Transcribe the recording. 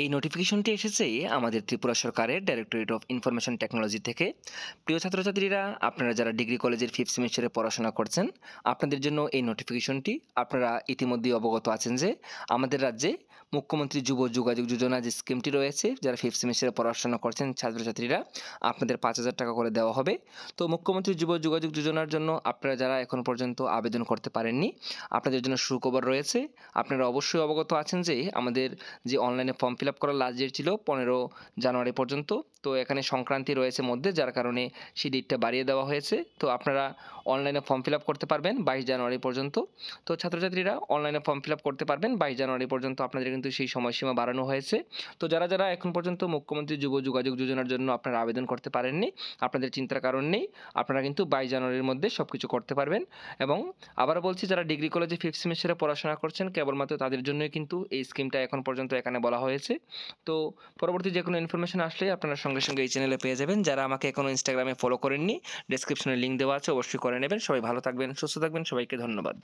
এই নোটিফিকেশনটি এসেছে আমাদের ত্রিপুরা সরকারের ডাইরেক্টরেট অফ ইনফরমেশন টেকনোলজি থেকে প্রিয় ছাত্রছাত্রীরা আপনারা যারা ডিগ্রি কলেজের ফিফথ সেমিস্টারে পড়াশোনা করছেন আপনাদের জন্য এই নোটিফিকেশনটি আপনারা ইতিমধ্যেই অবগত আছেন যে আমাদের রাজ্যে মুখ্যমন্ত্রী যুব যোগাযোগ যোজনা যে স্কিমটি রয়েছে যারা ফিফথ সেমিস্টারে পড়াশোনা করছেন ছাত্রছাত্রীরা আপনাদের পাঁচ হাজার টাকা করে দেওয়া হবে তো মুখ্যমন্ত্রী যুব যোগাযোগ যোজনার জন্য আপনারা যারা এখন পর্যন্ত আবেদন করতে পারেননি আপনাদের জন্য সুখবর রয়েছে আপনারা অবশ্যই অবগত আছেন যে আমাদের যে অনলাইনে ফর্ম ফিল আপ করার লাস্ট ডেট ছিল পনেরো জানুয়ারি পর্যন্ত তো এখানে সংক্রান্তি রয়েছে মধ্যে যার কারণে সেই ডেটটা বাড়িয়ে দেওয়া হয়েছে তো আপনারা অনলাইনে ফর্ম ফিল আপ করতে পারবেন বাইশ জানুয়ারি পর্যন্ত তো ছাত্রছাত্রীরা অনলাইনে ফর্ম ফিল আপ করতে পারবেন বাইশ জানুয়ারি পর্যন্ত আপনাদের কিন্তু সেই সময়সীমা বাড়ানো হয়েছে তো যারা যারা এখন পর্যন্ত মুখ্যমন্ত্রী যুব যোগাযোগ যোজনার জন্য আপনারা আবেদন করতে পারেননি আপনাদের চিন্তার কারণ নেই আপনারা কিন্তু বাইশ জানুয়ারির মধ্যে সব কিছু করতে পারবেন এবং আবার বলছি যারা ডিগ্রি কলেজে ফিফথ সেমিস্টারে পড়াশোনা করছেন কেবলমাত্র তাদের জন্যই কিন্তু এই স্কিমটা এখন পর্যন্ত এখানে বলা হয়েছে তো পরবর্তী যে কোনো ইনফরমেশন আসলে আপনারা সঙ্গে সঙ্গে এই চ্যানেলে পেয়ে যাবেন যারা আমাকে এখনও ইনস্টাগ্রামে ফলো করেননি ডেসক্রিপশনে লিঙ্ক দেওয়া আছে অবশ্যই করে নেবেন সবাই ভালো থাকবেন সুস্থ থাকবেন সবাইকে ধন্যবাদ